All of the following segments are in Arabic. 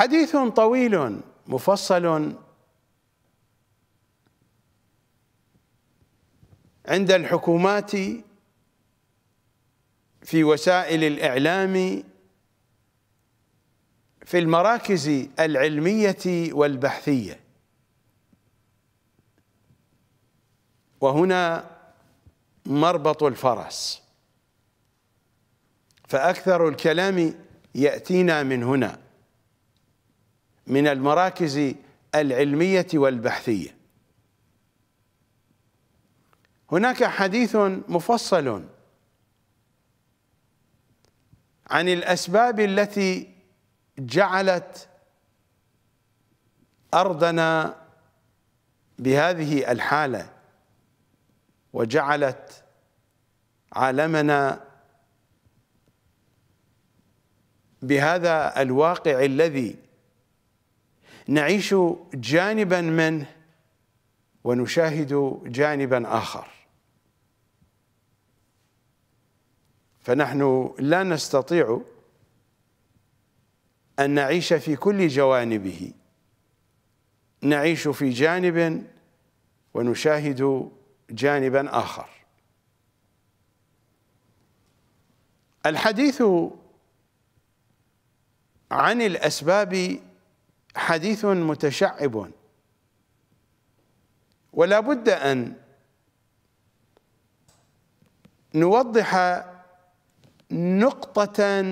حديث طويل مفصل عند الحكومات في وسائل الإعلام في المراكز العلمية والبحثية وهنا مربط الفرس فأكثر الكلام يأتينا من هنا من المراكز العلمية والبحثية هناك حديث مفصل عن الأسباب التي جعلت أرضنا بهذه الحالة وجعلت عالمنا بهذا الواقع الذي نعيش جانبا منه ونشاهد جانبا آخر فنحن لا نستطيع أن نعيش في كل جوانبه نعيش في جانب ونشاهد جانبا آخر الحديث عن الأسباب حديث متشعب ولا بد أن نوضح نقطة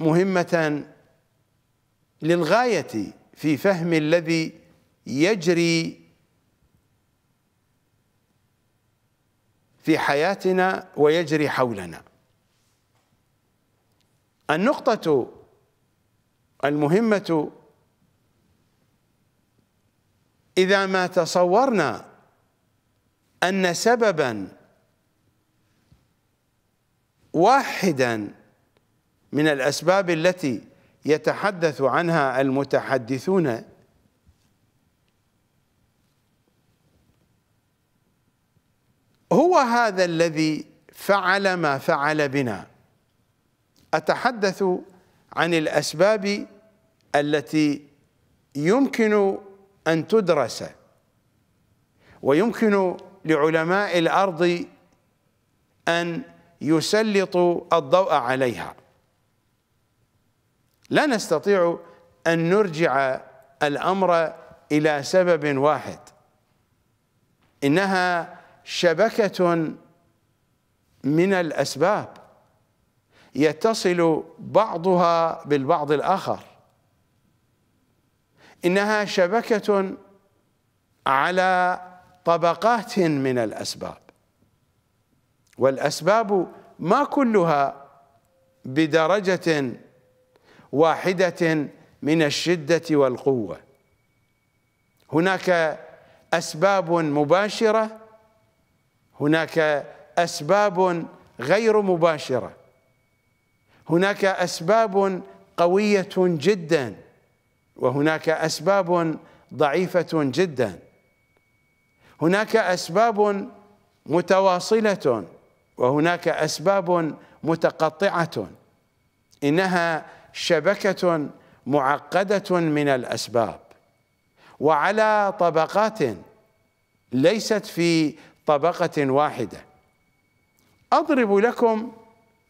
مهمة للغاية في فهم الذي يجري في حياتنا ويجري حولنا النقطة المهمة إذا ما تصورنا أن سببا واحدا من الأسباب التي يتحدث عنها المتحدثون هو هذا الذي فعل ما فعل بنا أتحدث عن الأسباب التي يمكن أن تدرس ويمكن لعلماء الأرض أن يسلطوا الضوء عليها لا نستطيع أن نرجع الأمر إلى سبب واحد إنها شبكة من الأسباب يتصل بعضها بالبعض الآخر إنها شبكة على طبقات من الأسباب والأسباب ما كلها بدرجة واحدة من الشدة والقوة هناك أسباب مباشرة هناك أسباب غير مباشرة هناك أسباب قوية جداً وهناك اسباب ضعيفه جدا هناك اسباب متواصله وهناك اسباب متقطعه انها شبكه معقده من الاسباب وعلى طبقات ليست في طبقه واحده اضرب لكم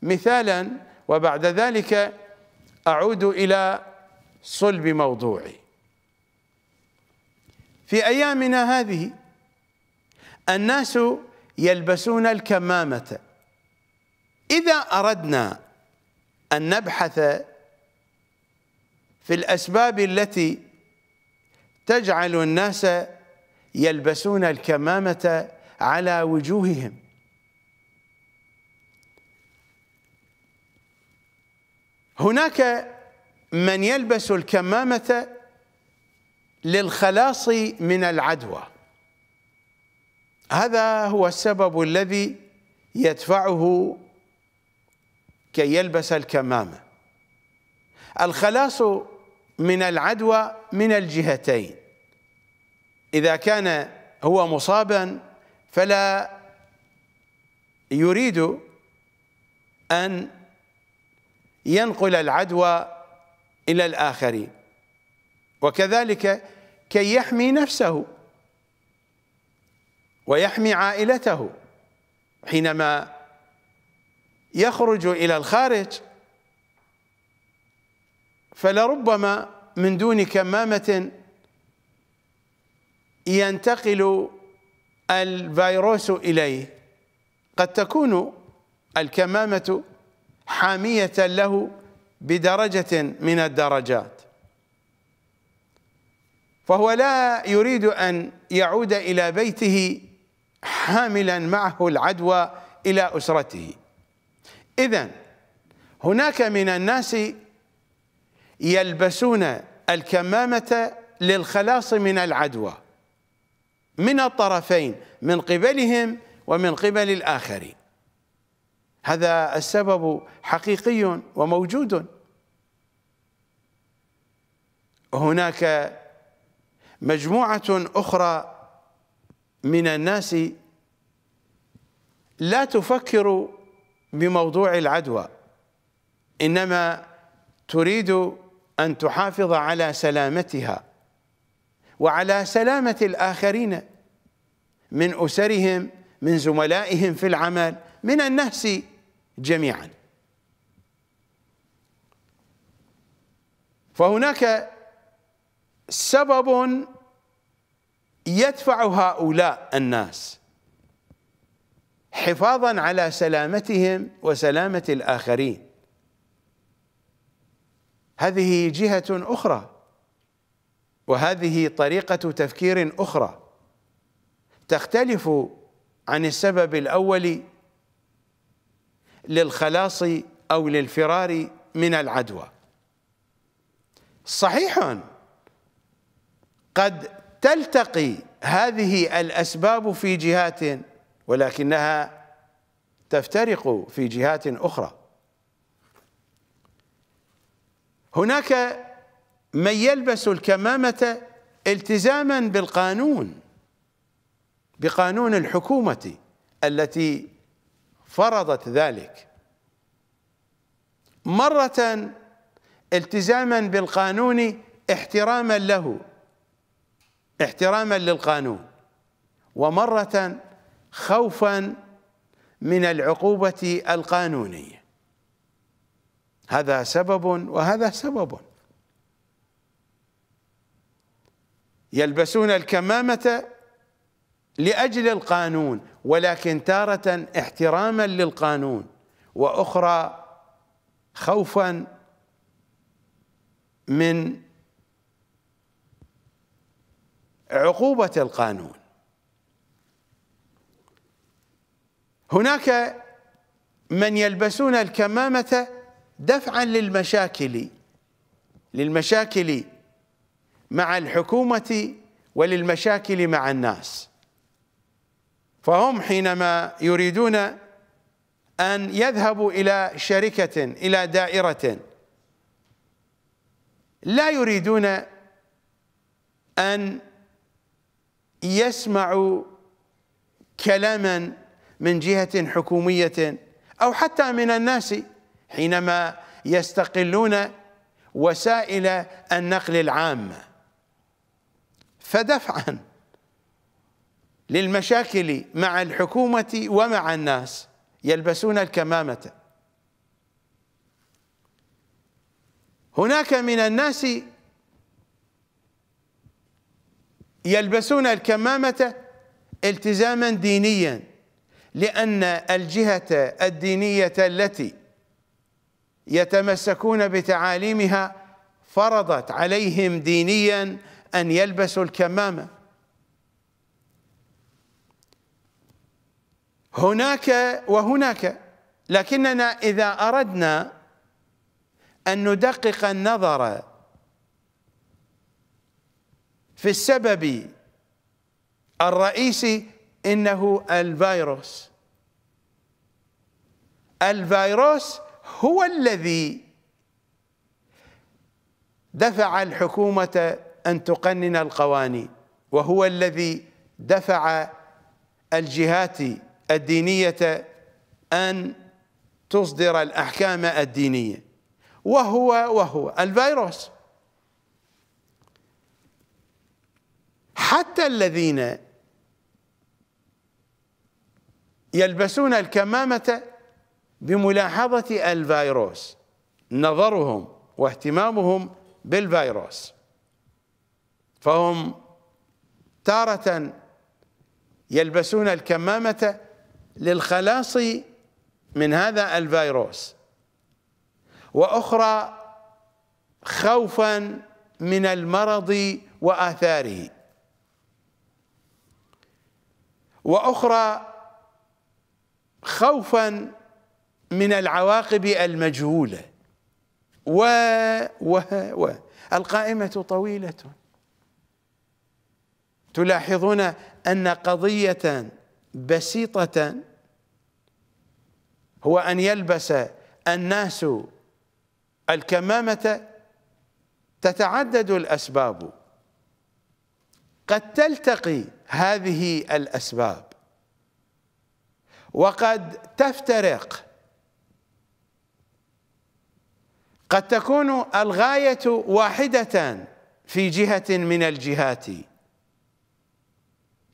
مثالا وبعد ذلك اعود الى صلب موضوعي في أيامنا هذه الناس يلبسون الكمامة إذا أردنا أن نبحث في الأسباب التي تجعل الناس يلبسون الكمامة على وجوههم هناك من يلبس الكمامة للخلاص من العدوى هذا هو السبب الذي يدفعه كي يلبس الكمامة الخلاص من العدوى من الجهتين إذا كان هو مصابا فلا يريد أن ينقل العدوى إلى الآخرين وكذلك كي يحمي نفسه ويحمي عائلته حينما يخرج إلى الخارج فلربما من دون كمامة ينتقل الفيروس إليه قد تكون الكمامة حامية له بدرجة من الدرجات فهو لا يريد أن يعود إلى بيته حاملا معه العدوى إلى أسرته إذا هناك من الناس يلبسون الكمامة للخلاص من العدوى من الطرفين من قبلهم ومن قبل الآخرين هذا السبب حقيقي وموجود هناك مجموعة أخرى من الناس لا تفكر بموضوع العدوى إنما تريد أن تحافظ على سلامتها وعلى سلامة الآخرين من أسرهم من زملائهم في العمل من النهس جميعا فهناك سبب يدفع هؤلاء الناس حفاظا على سلامتهم وسلامة الآخرين هذه جهة أخرى وهذه طريقة تفكير أخرى تختلف عن السبب الأول للخلاص أو للفرار من العدوى صحيح قد تلتقي هذه الأسباب في جهات ولكنها تفترق في جهات أخرى هناك من يلبس الكمامة التزاما بالقانون بقانون الحكومة التي فرضت ذلك مرة التزاما بالقانون احتراما له احتراما للقانون ومرة خوفا من العقوبة القانونية هذا سبب وهذا سبب يلبسون الكمامة لأجل القانون ولكن تارة احتراما للقانون واخرى خوفا من عقوبة القانون هناك من يلبسون الكمامة دفعا للمشاكل للمشاكل مع الحكومة وللمشاكل مع الناس فهم حينما يريدون أن يذهبوا إلى شركة إلى دائرة لا يريدون أن يسمعوا كلاما من جهة حكومية أو حتى من الناس حينما يستقلون وسائل النقل العام فدفعا للمشاكل مع الحكومة ومع الناس يلبسون الكمامة هناك من الناس يلبسون الكمامة التزاما دينيا لأن الجهة الدينية التي يتمسكون بتعاليمها فرضت عليهم دينيا أن يلبسوا الكمامة هناك وهناك لكننا إذا أردنا أن ندقق النظر في السبب الرئيسي إنه الفيروس الفيروس هو الذي دفع الحكومة أن تقنن القوانين وهو الذي دفع الجهات الدينية أن تصدر الأحكام الدينية وهو وهو الفيروس حتى الذين يلبسون الكمامة بملاحظة الفيروس نظرهم واهتمامهم بالفيروس فهم تارة يلبسون الكمامة للخلاص من هذا الفيروس واخرى خوفا من المرض واثاره واخرى خوفا من العواقب المجهوله و و و القائمه طويله تلاحظون ان قضيه بسيطه هو أن يلبس الناس الكمامة تتعدد الأسباب قد تلتقي هذه الأسباب وقد تفترق قد تكون الغاية واحدة في جهة من الجهات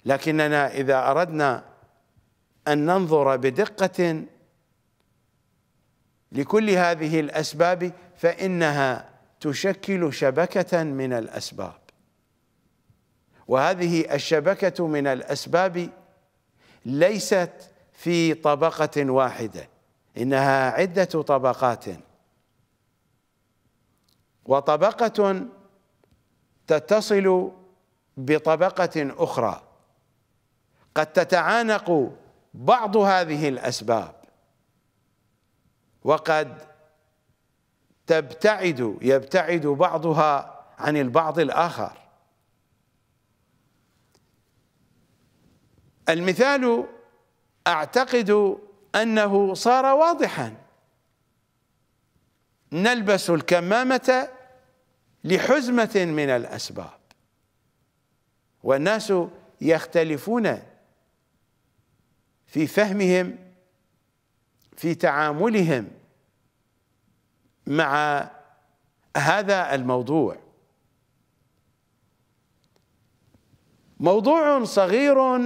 لكننا إذا أردنا أن ننظر بدقة لكل هذه الأسباب فإنها تشكل شبكة من الأسباب وهذه الشبكة من الأسباب ليست في طبقة واحدة إنها عدة طبقات وطبقة تتصل بطبقة أخرى قد تتعانق بعض هذه الأسباب وقد تبتعد يبتعد بعضها عن البعض الآخر المثال أعتقد أنه صار واضحا نلبس الكمامة لحزمة من الأسباب والناس يختلفون في فهمهم في تعاملهم مع هذا الموضوع موضوع صغير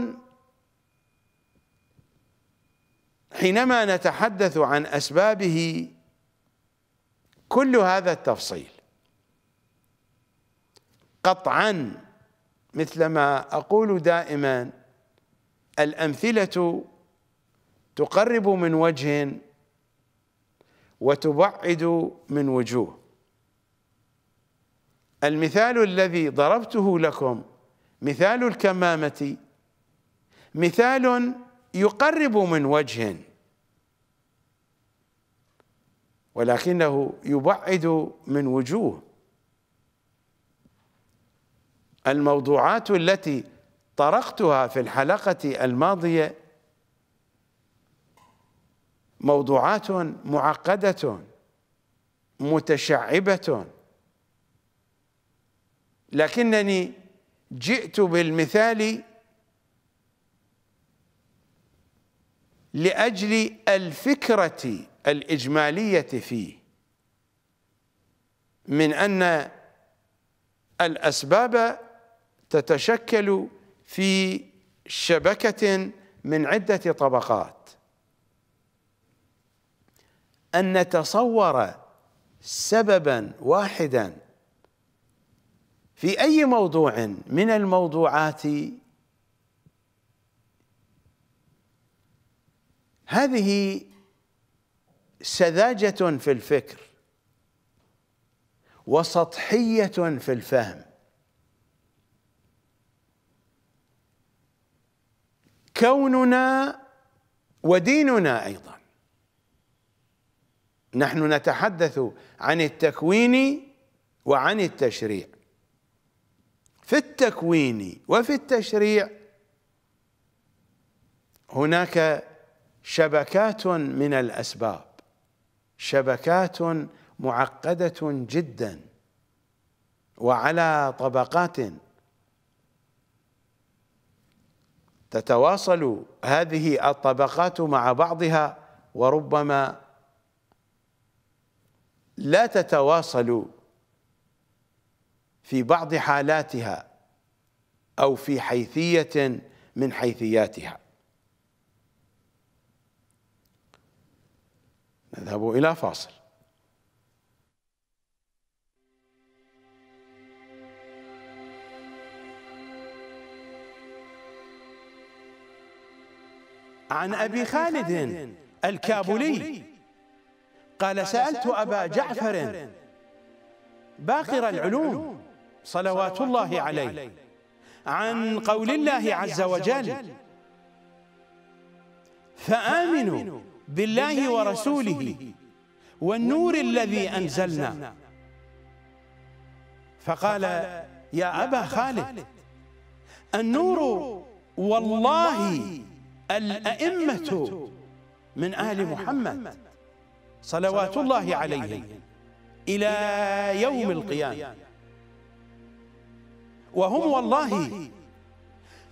حينما نتحدث عن اسبابه كل هذا التفصيل قطعا مثلما اقول دائما الامثله تقرب من وجه وتبعد من وجوه المثال الذي ضربته لكم مثال الكمامة مثال يقرب من وجه ولكنه يبعد من وجوه الموضوعات التي طرقتها في الحلقة الماضية موضوعات معقده متشعبه لكنني جئت بالمثال لاجل الفكره الاجماليه فيه من ان الاسباب تتشكل في شبكه من عده طبقات أن نتصور سببا واحدا في أي موضوع من الموضوعات هذه سذاجة في الفكر وسطحية في الفهم كوننا وديننا أيضا نحن نتحدث عن التكوين وعن التشريع في التكوين وفي التشريع هناك شبكات من الأسباب شبكات معقدة جدا وعلى طبقات تتواصل هذه الطبقات مع بعضها وربما لا تتواصل في بعض حالاتها أو في حيثية من حيثياتها نذهب إلى فاصل عن أبي خالد الكابولي قال سألت أبا جعفر باقر العلوم صلوات الله عليه عن قول الله عز وجل فآمنوا بالله ورسوله والنور الذي أنزلنا فقال يا أبا خالد النور والله الأئمة من أهل محمد صلوات الله عليه إلى يوم القيامة وهم والله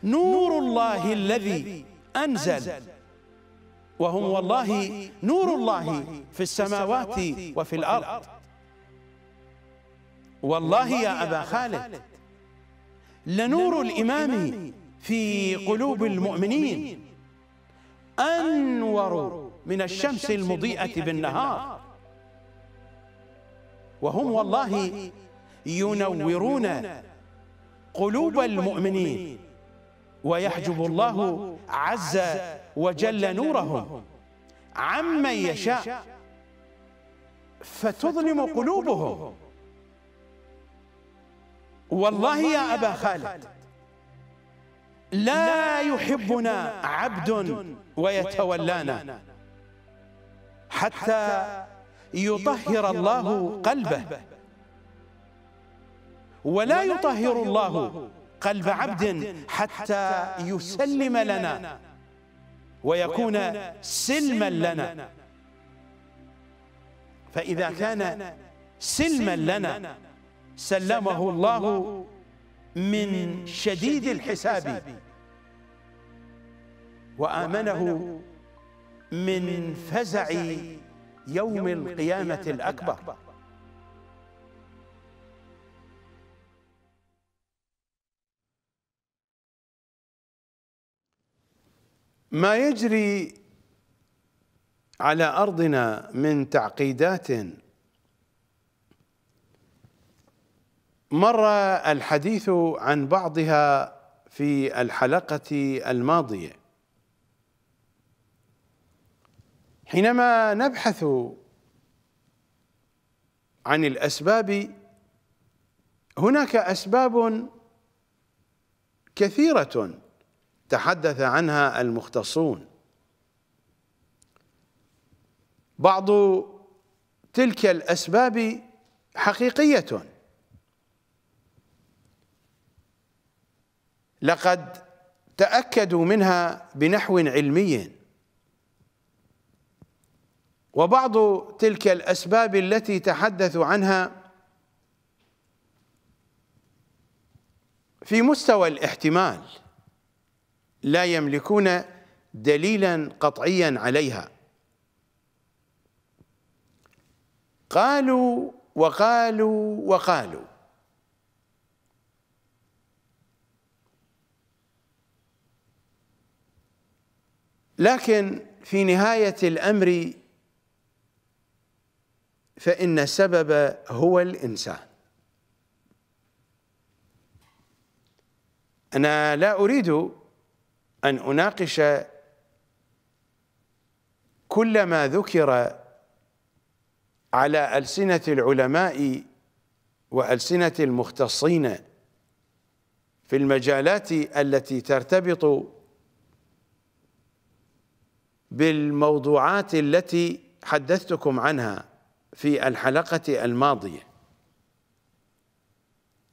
نور الله الذي أنزل وهم والله نور الله في السماوات وفي الأرض والله يا أبا خالد لنور الإمام في قلوب المؤمنين أنور من الشمس المضيئة بالنهار وهم والله ينورون قلوب المؤمنين ويحجب الله عز وجل نورهم عمن يشاء فتظلم قلوبهم والله يا أبا خالد لا يحبنا عبد ويتولانا حتى يطهر الله قلبه ولا يطهر الله قلب عبد حتى يسلم لنا ويكون سلما لنا فإذا كان سلما لنا سلمه الله من شديد الحساب وآمنه من فزع يوم القيامة الأكبر ما يجري على أرضنا من تعقيدات مر الحديث عن بعضها في الحلقة الماضية حينما نبحث عن الاسباب هناك اسباب كثيره تحدث عنها المختصون بعض تلك الاسباب حقيقيه لقد تاكدوا منها بنحو علمي وبعض تلك الأسباب التي تحدثوا عنها في مستوى الاحتمال لا يملكون دليلا قطعيا عليها قالوا وقالوا وقالوا لكن في نهاية الأمر فإن السبب هو الإنسان أنا لا أريد أن أناقش كل ما ذكر على ألسنة العلماء وألسنة المختصين في المجالات التي ترتبط بالموضوعات التي حدثتكم عنها في الحلقة الماضية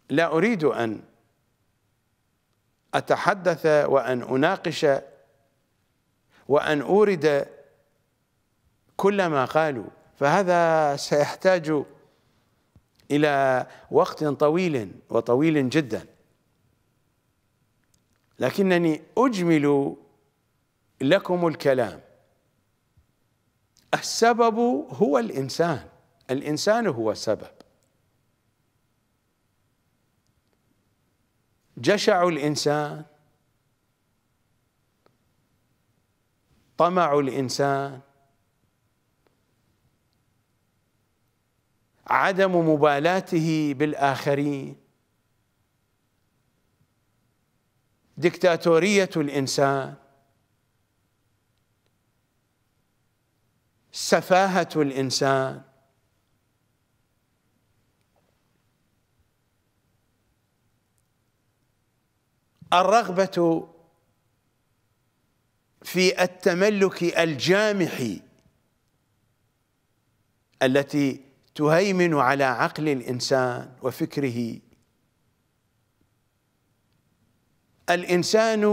لا أريد أن أتحدث وأن أناقش وأن أورد كل ما قالوا فهذا سيحتاج إلى وقت طويل وطويل جدا لكنني أجمل لكم الكلام السبب هو الإنسان الإنسان هو السبب جشع الإنسان طمع الإنسان عدم مبالاته بالآخرين دكتاتورية الإنسان سفاهة الإنسان الرغبة في التملك الجامح التي تهيمن على عقل الإنسان وفكره الإنسان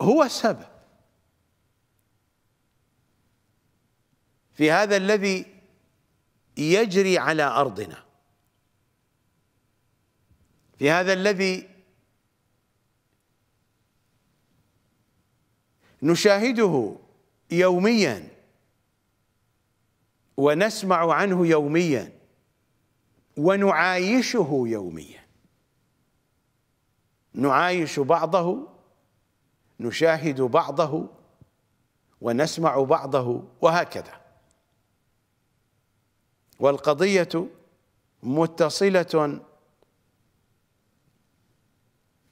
هو السبب في هذا الذي يجري على أرضنا في هذا الذي نشاهده يوميا ونسمع عنه يوميا ونعايشه يوميا نعايش بعضه نشاهد بعضه ونسمع بعضه وهكذا والقضيه متصله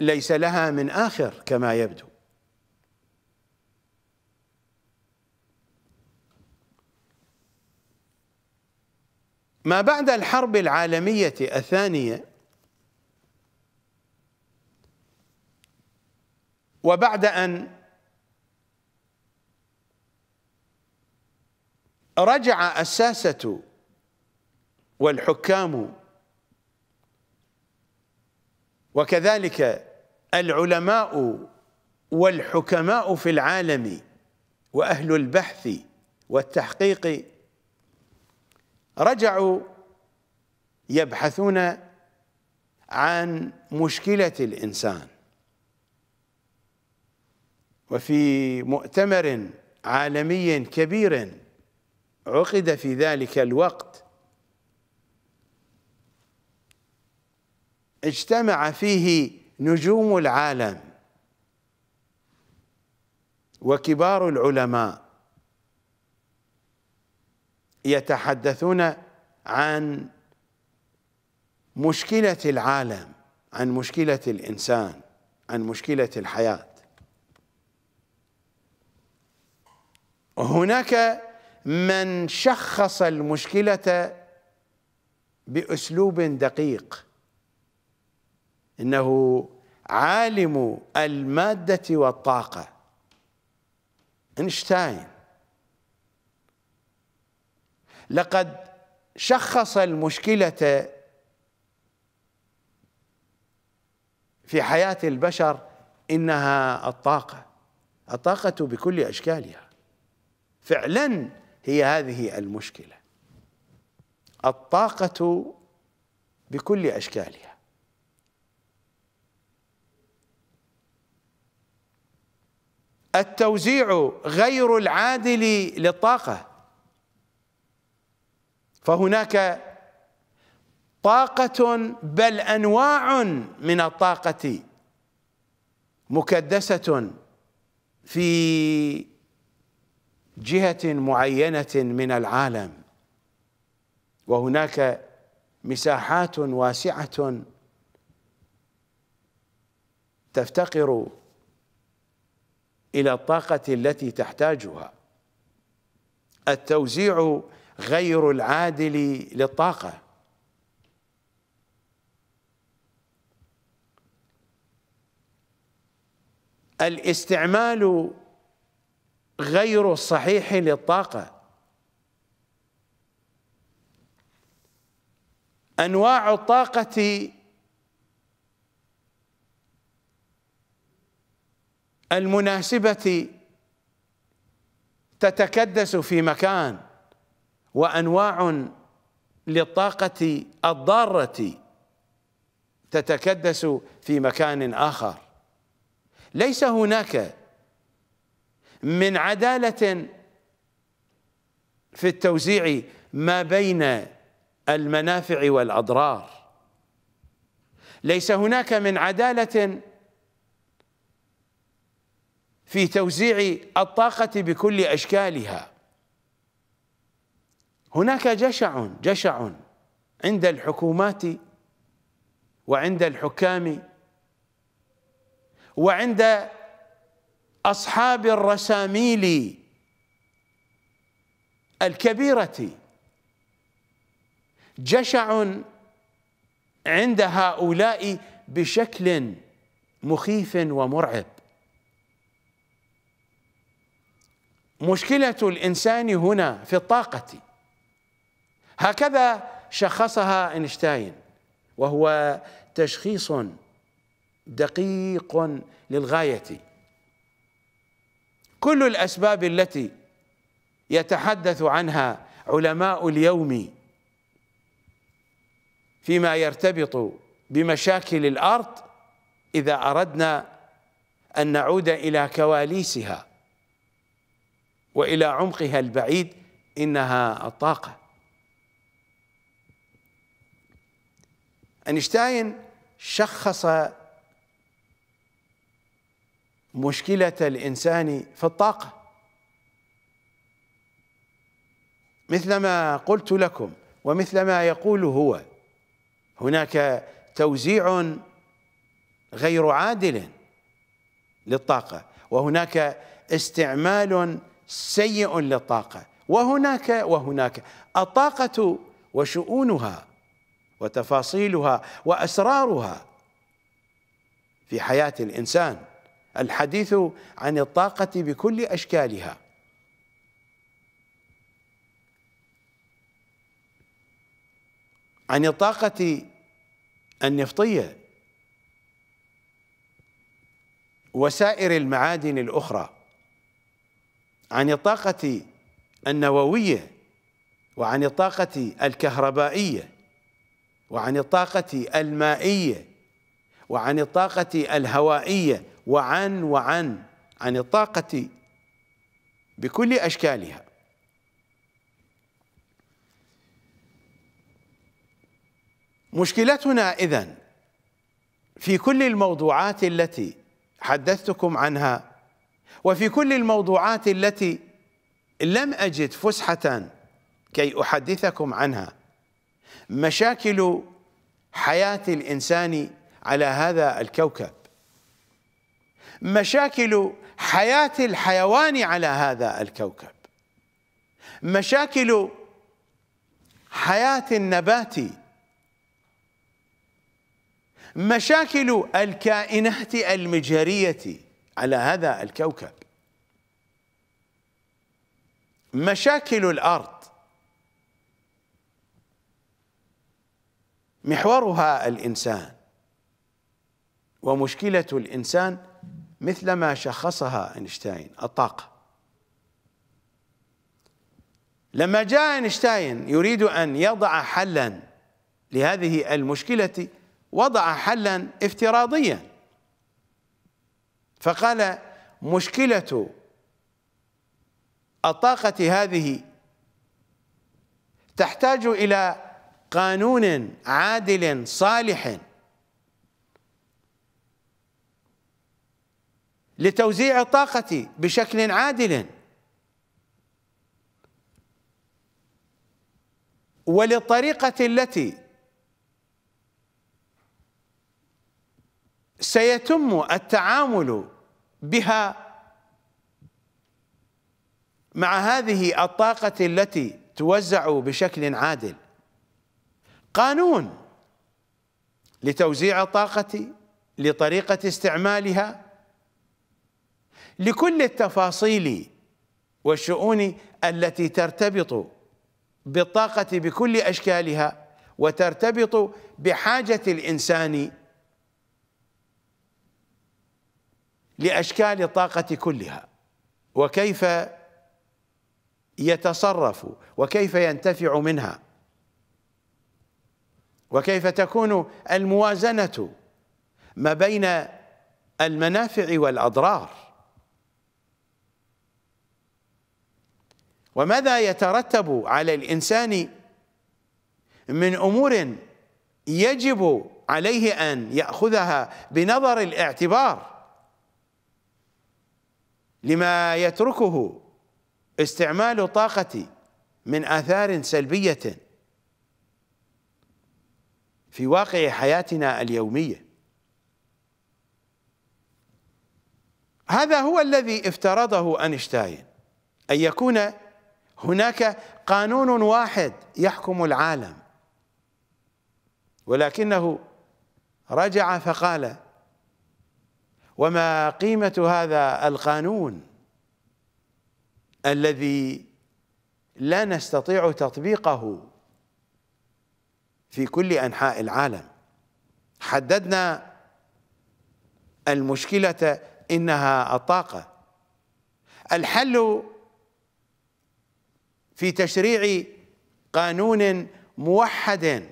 ليس لها من آخر كما يبدو ما بعد الحرب العالمية الثانية وبعد أن رجع الساسة والحكام وكذلك العلماء والحكماء في العالم واهل البحث والتحقيق رجعوا يبحثون عن مشكله الانسان وفي مؤتمر عالمي كبير عقد في ذلك الوقت اجتمع فيه نجوم العالم وكبار العلماء يتحدثون عن مشكلة العالم عن مشكلة الإنسان عن مشكلة الحياة هناك من شخص المشكلة بأسلوب دقيق إنه عالم المادة والطاقة إنشتاين لقد شخص المشكلة في حياة البشر إنها الطاقة الطاقة بكل أشكالها فعلا هي هذه المشكلة الطاقة بكل أشكالها التوزيع غير العادل للطاقة فهناك طاقة بل أنواع من الطاقة مكدسة في جهة معينة من العالم وهناك مساحات واسعة تفتقر إلى الطاقة التي تحتاجها التوزيع غير العادل للطاقة الاستعمال غير الصحيح للطاقة أنواع الطاقة المناسبة تتكدس في مكان وأنواع للطاقة الضارة تتكدس في مكان آخر ليس هناك من عدالة في التوزيع ما بين المنافع والأضرار ليس هناك من عدالة في توزيع الطاقة بكل أشكالها هناك جشع جشع عند الحكومات وعند الحكام وعند أصحاب الرساميل الكبيرة جشع عند هؤلاء بشكل مخيف ومرعب مشكلة الإنسان هنا في الطاقة هكذا شخصها أينشتاين وهو تشخيص دقيق للغاية كل الأسباب التي يتحدث عنها علماء اليوم فيما يرتبط بمشاكل الأرض إذا أردنا أن نعود إلى كواليسها والى عمقها البعيد انها الطاقه اينشتاين شخص مشكله الانسان في الطاقه مثلما قلت لكم ومثلما يقول هو هناك توزيع غير عادل للطاقه وهناك استعمال سيء للطاقة وهناك وهناك الطاقة وشؤونها وتفاصيلها وأسرارها في حياة الإنسان الحديث عن الطاقة بكل أشكالها عن الطاقة النفطية وسائر المعادن الأخرى عن الطاقة النووية وعن الطاقة الكهربائية وعن الطاقة المائية وعن الطاقة الهوائية وعن وعن عن الطاقة بكل أشكالها مشكلتنا إذن في كل الموضوعات التي حدثتكم عنها وفي كل الموضوعات التي لم أجد فسحة كي أحدثكم عنها مشاكل حياة الإنسان على هذا الكوكب مشاكل حياة الحيوان على هذا الكوكب مشاكل حياة النبات مشاكل الكائنات المجهريه على هذا الكوكب مشاكل الارض محورها الانسان ومشكله الانسان مثل ما شخصها اينشتاين الطاقه لما جاء اينشتاين يريد ان يضع حلا لهذه المشكله وضع حلا افتراضيا فقال مشكلة الطاقة هذه تحتاج إلى قانون عادل صالح لتوزيع الطاقة بشكل عادل وللطريقة التي سيتم التعامل بها مع هذه الطاقة التي توزع بشكل عادل قانون لتوزيع الطاقة لطريقة استعمالها لكل التفاصيل والشؤون التي ترتبط بالطاقة بكل أشكالها وترتبط بحاجة الإنسان لاشكال الطاقه كلها وكيف يتصرف وكيف ينتفع منها وكيف تكون الموازنه ما بين المنافع والاضرار وماذا يترتب على الانسان من امور يجب عليه ان ياخذها بنظر الاعتبار لما يتركه استعمال طاقتي من آثار سلبية في واقع حياتنا اليومية هذا هو الذي افترضه أينشتاين أن يكون هناك قانون واحد يحكم العالم ولكنه رجع فقال وما قيمة هذا القانون الذي لا نستطيع تطبيقه في كل أنحاء العالم حددنا المشكلة إنها الطاقة الحل في تشريع قانون موحد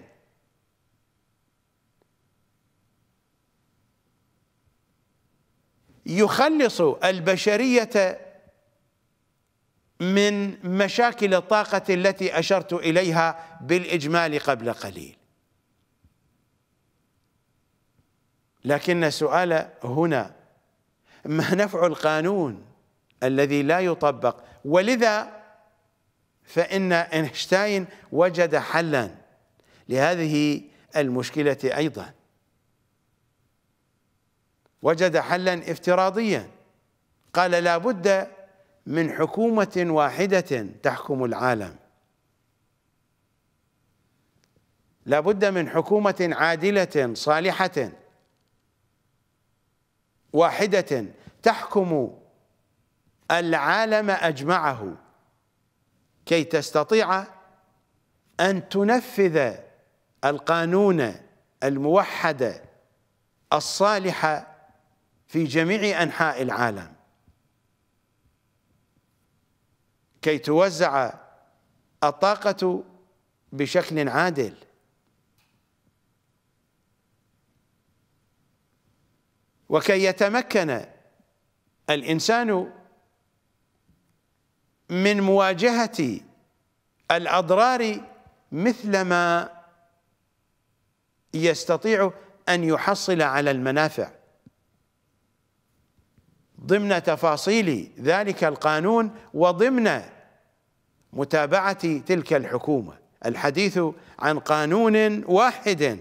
يخلص البشريه من مشاكل الطاقه التي اشرت اليها بالاجمال قبل قليل لكن السؤال هنا ما نفع القانون الذي لا يطبق ولذا فإن اينشتاين وجد حلا لهذه المشكلة أيضا وجد حلا افتراضيا قال لا بد من حكومة واحدة تحكم العالم لا بد من حكومة عادلة صالحة واحدة تحكم العالم أجمعه كي تستطيع أن تنفذ القانون الموحد الصالح في جميع أنحاء العالم كي توزع الطاقة بشكل عادل وكي يتمكن الإنسان من مواجهة الأضرار مثلما يستطيع أن يحصل على المنافع ضمن تفاصيل ذلك القانون وضمن متابعة تلك الحكومة الحديث عن قانون واحد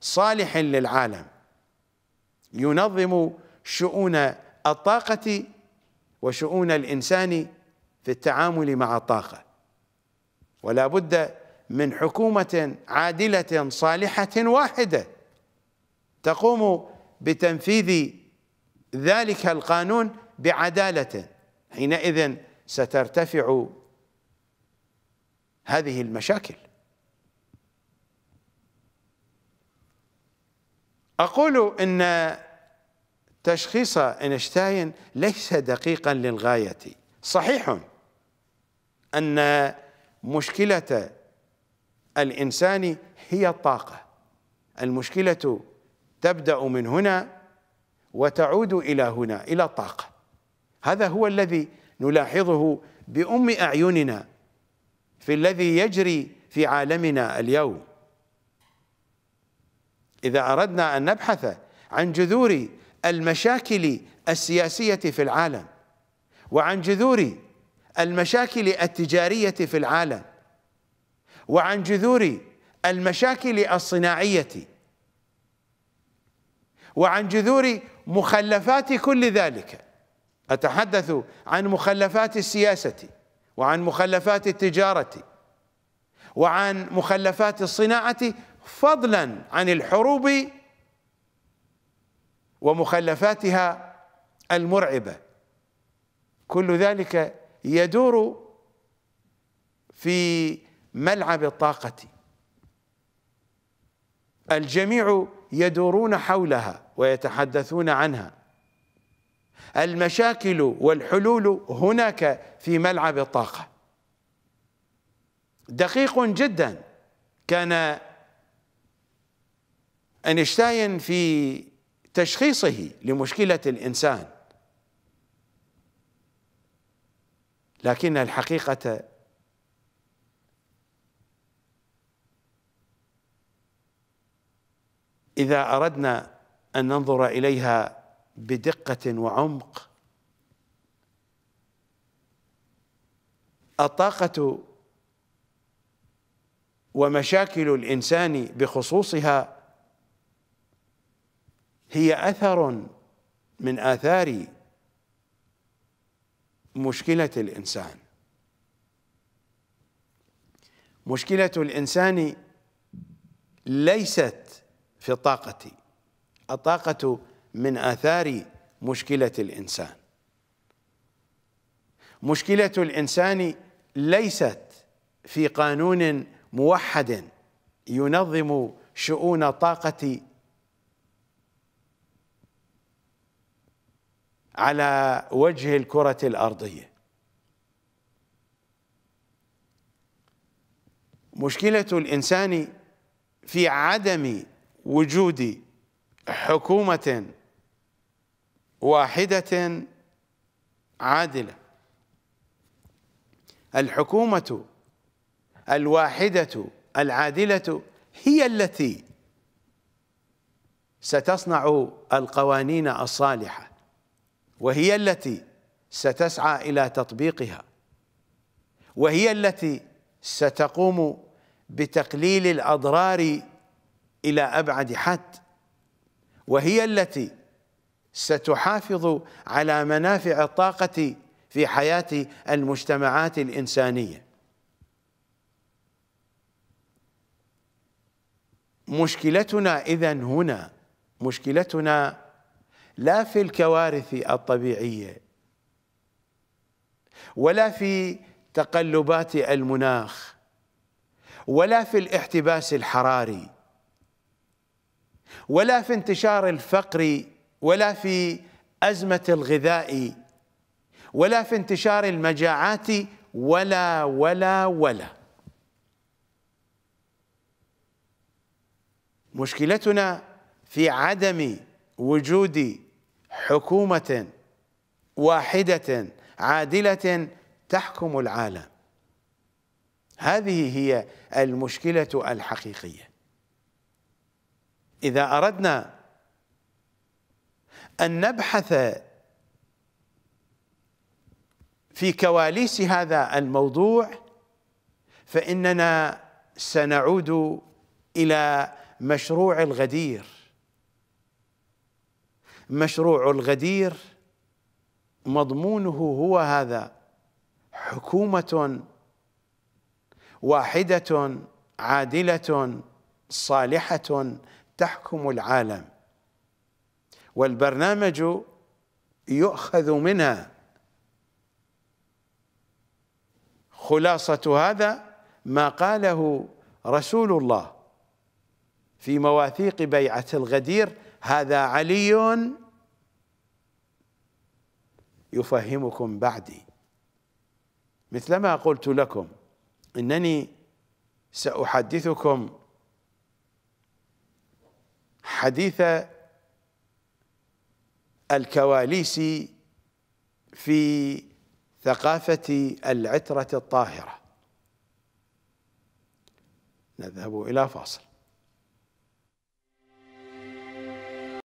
صالح للعالم ينظم شؤون الطاقة وشؤون الإنسان في التعامل مع الطاقة ولا بد من حكومة عادلة صالحة واحدة تقوم بتنفيذ ذلك القانون بعدالة حينئذ سترتفع هذه المشاكل أقول أن تشخيص أينشتاين ليس دقيقا للغاية صحيح أن مشكلة الإنسان هي الطاقة المشكلة تبدأ من هنا وتعود إلى هنا إلى الطاقة هذا هو الذي نلاحظه بأم أعيننا في الذي يجري في عالمنا اليوم إذا أردنا أن نبحث عن جذور المشاكل السياسية في العالم وعن جذور المشاكل التجارية في العالم وعن جذور المشاكل الصناعية وعن جذور مخلفات كل ذلك أتحدث عن مخلفات السياسة وعن مخلفات التجارة وعن مخلفات الصناعة فضلا عن الحروب ومخلفاتها المرعبة كل ذلك يدور في ملعب الطاقة الجميع يدورون حولها ويتحدثون عنها المشاكل والحلول هناك في ملعب الطاقة دقيق جدا كان أينشتاين في تشخيصه لمشكلة الإنسان لكن الحقيقة اذا اردنا ان ننظر اليها بدقه وعمق الطاقه ومشاكل الانسان بخصوصها هي اثر من اثار مشكله الانسان مشكله الانسان ليست في الطاقة الطاقة من آثار مشكلة الإنسان مشكلة الإنسان ليست في قانون موحد ينظم شؤون طاقة على وجه الكرة الأرضية مشكلة الإنسان في عدم وجود حكومة واحدة عادلة الحكومة الواحدة العادلة هي التي ستصنع القوانين الصالحة وهي التي ستسعى إلى تطبيقها وهي التي ستقوم بتقليل الأضرار إلى أبعد حد وهي التي ستحافظ على منافع الطاقة في حياة المجتمعات الإنسانية مشكلتنا إذا هنا مشكلتنا لا في الكوارث الطبيعية ولا في تقلبات المناخ ولا في الاحتباس الحراري ولا في انتشار الفقر ولا في أزمة الغذاء ولا في انتشار المجاعات ولا ولا ولا مشكلتنا في عدم وجود حكومة واحدة عادلة تحكم العالم هذه هي المشكلة الحقيقية إذا أردنا أن نبحث في كواليس هذا الموضوع فإننا سنعود إلى مشروع الغدير مشروع الغدير مضمونه هو هذا حكومة واحدة عادلة صالحة تحكم العالم والبرنامج يؤخذ منها خلاصة هذا ما قاله رسول الله في مواثيق بيعة الغدير هذا علي يفهمكم بعدي مثلما قلت لكم انني ساحدثكم حديث الكواليس في ثقافة العترة الطاهرة نذهب إلى فاصل